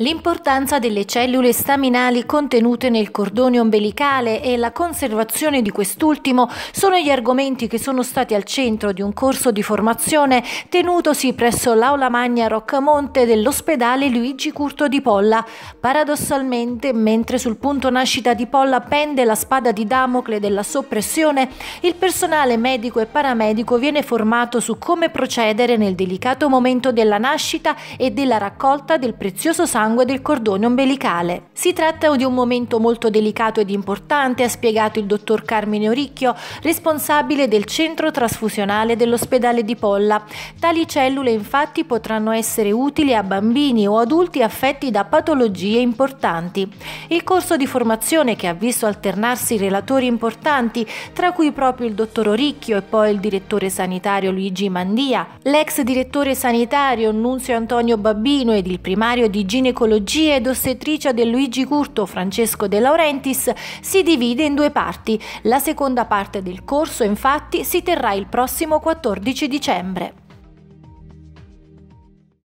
L'importanza delle cellule staminali contenute nel cordone ombelicale e la conservazione di quest'ultimo sono gli argomenti che sono stati al centro di un corso di formazione tenutosi presso l'Aula Magna Roccamonte dell'ospedale Luigi Curto di Polla. Paradossalmente, mentre sul punto nascita di Polla pende la spada di Damocle della soppressione, il personale medico e paramedico viene formato su come procedere nel delicato momento della nascita e della raccolta del prezioso sangue sangue del cordone ombelicale. Si tratta di un momento molto delicato ed importante, ha spiegato il dottor Carmine Oricchio, responsabile del centro trasfusionale dell'ospedale di Polla. Tali cellule infatti potranno essere utili a bambini o adulti affetti da patologie importanti. Il corso di formazione che ha visto alternarsi relatori importanti, tra cui proprio il dottor Oricchio e poi il direttore sanitario Luigi Mandia, l'ex direttore sanitario Nunzio Antonio Babbino ed il primario di Gine ginecologia ed ostetricia del Luigi Curto Francesco De Laurentiis si divide in due parti. La seconda parte del corso infatti si terrà il prossimo 14 dicembre.